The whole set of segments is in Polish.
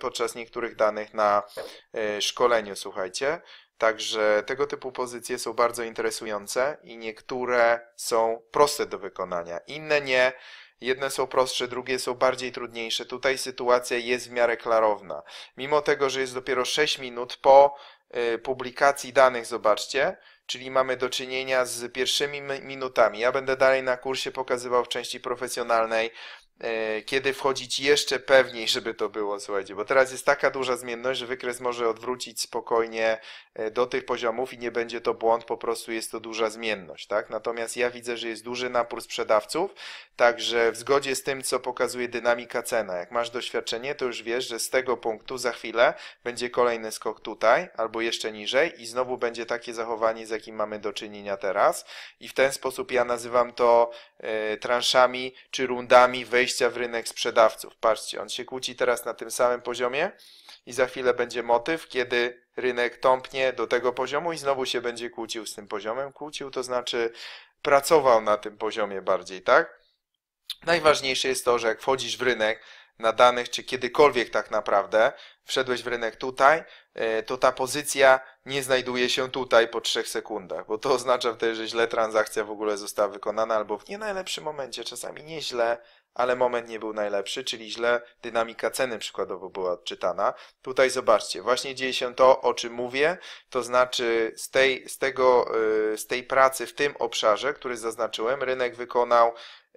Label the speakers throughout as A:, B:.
A: podczas niektórych danych na e, szkoleniu, słuchajcie. Także tego typu pozycje są bardzo interesujące i niektóre są proste do wykonania, inne nie. Jedne są prostsze, drugie są bardziej trudniejsze. Tutaj sytuacja jest w miarę klarowna. Mimo tego, że jest dopiero 6 minut po e, publikacji danych, zobaczcie, czyli mamy do czynienia z pierwszymi minutami. Ja będę dalej na kursie pokazywał w części profesjonalnej E, kiedy wchodzić jeszcze pewniej, żeby to było, słuchajcie, bo teraz jest taka duża zmienność, że wykres może odwrócić spokojnie e, do tych poziomów i nie będzie to błąd, po prostu jest to duża zmienność, tak? Natomiast ja widzę, że jest duży napór sprzedawców, także w zgodzie z tym, co pokazuje dynamika cena, jak masz doświadczenie, to już wiesz, że z tego punktu za chwilę będzie kolejny skok tutaj, albo jeszcze niżej i znowu będzie takie zachowanie, z jakim mamy do czynienia teraz i w ten sposób ja nazywam to e, transzami czy rundami wejścia wejścia w rynek sprzedawców. Patrzcie, on się kłóci teraz na tym samym poziomie i za chwilę będzie motyw, kiedy rynek tąpnie do tego poziomu i znowu się będzie kłócił z tym poziomem. Kłócił to znaczy pracował na tym poziomie bardziej, tak? Najważniejsze jest to, że jak wchodzisz w rynek na danych, czy kiedykolwiek tak naprawdę wszedłeś w rynek tutaj, e, to ta pozycja nie znajduje się tutaj po 3 sekundach, bo to oznacza wtedy, że źle transakcja w ogóle została wykonana albo w nie najlepszym momencie, czasami nieźle, ale moment nie był najlepszy, czyli źle dynamika ceny przykładowo była odczytana. Tutaj zobaczcie, właśnie dzieje się to, o czym mówię, to znaczy z tej, z tego, y, z tej pracy w tym obszarze, który zaznaczyłem, rynek wykonał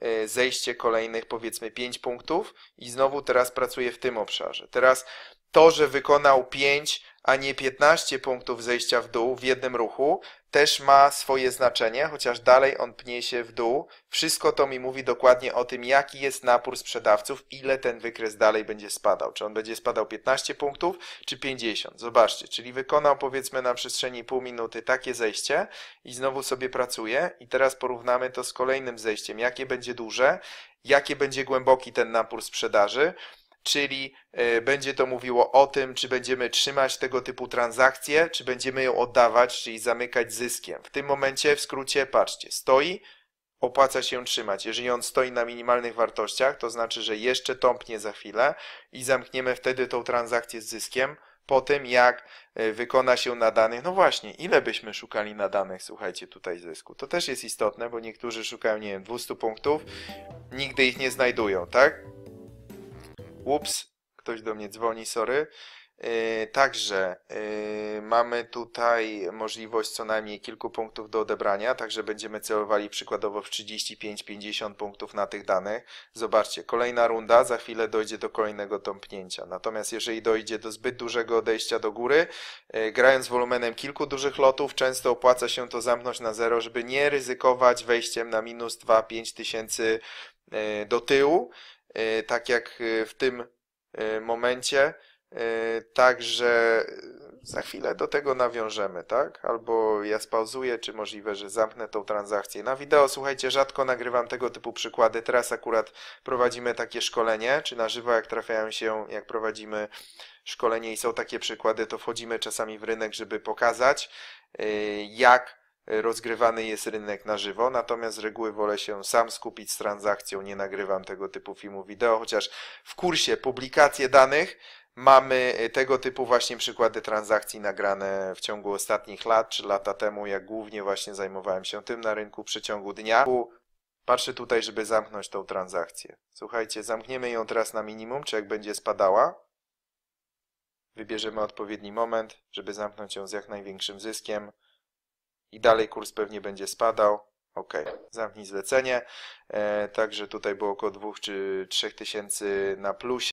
A: y, zejście kolejnych powiedzmy 5 punktów i znowu teraz pracuje w tym obszarze. Teraz to, że wykonał 5, a nie 15 punktów zejścia w dół w jednym ruchu, też ma swoje znaczenie, chociaż dalej on pnie się w dół. Wszystko to mi mówi dokładnie o tym, jaki jest napór sprzedawców, ile ten wykres dalej będzie spadał. Czy on będzie spadał 15 punktów, czy 50. Zobaczcie, czyli wykonał powiedzmy na przestrzeni pół minuty takie zejście i znowu sobie pracuje. I teraz porównamy to z kolejnym zejściem, jakie będzie duże, jakie będzie głęboki ten napór sprzedaży czyli e, będzie to mówiło o tym, czy będziemy trzymać tego typu transakcje, czy będziemy ją oddawać, czyli zamykać zyskiem. W tym momencie, w skrócie, patrzcie, stoi, opłaca się trzymać. Jeżeli on stoi na minimalnych wartościach, to znaczy, że jeszcze tąpnie za chwilę i zamkniemy wtedy tą transakcję z zyskiem po tym, jak e, wykona się na danych. No właśnie, ile byśmy szukali na danych, słuchajcie, tutaj zysku. To też jest istotne, bo niektórzy szukają, nie wiem, 200 punktów, nigdy ich nie znajdują, tak? Ups, ktoś do mnie dzwoni, sorry. E, także e, mamy tutaj możliwość co najmniej kilku punktów do odebrania, także będziemy celowali przykładowo w 35-50 punktów na tych danych. Zobaczcie, kolejna runda, za chwilę dojdzie do kolejnego tąpnięcia. Natomiast jeżeli dojdzie do zbyt dużego odejścia do góry, e, grając wolumenem kilku dużych lotów, często opłaca się to zamknąć na zero, żeby nie ryzykować wejściem na minus 2-5 tysięcy do tyłu E, tak jak e, w tym e, momencie. Także za chwilę do tego nawiążemy, tak? Albo ja spauzuję, czy możliwe, że zamknę tą transakcję. Na wideo, słuchajcie, rzadko nagrywam tego typu przykłady. Teraz akurat prowadzimy takie szkolenie, czy na żywo, jak trafiają się, jak prowadzimy szkolenie i są takie przykłady, to wchodzimy czasami w rynek, żeby pokazać, jak rozgrywany jest rynek na żywo, natomiast z reguły wolę się sam skupić z transakcją, nie nagrywam tego typu filmu wideo, chociaż w kursie publikacje danych mamy e, tego typu właśnie przykłady transakcji nagrane w ciągu ostatnich lat, czy lata temu, jak głównie właśnie zajmowałem się tym na rynku w przeciągu dnia. Patrzę tutaj, żeby zamknąć tą transakcję. Słuchajcie, zamkniemy ją teraz na minimum, czy jak będzie spadała. Wybierzemy odpowiedni moment, żeby zamknąć ją z jak największym zyskiem i dalej kurs pewnie będzie spadał. OK, zamknij zlecenie. E, także tutaj było około 2 czy 3 tysięcy na plusie.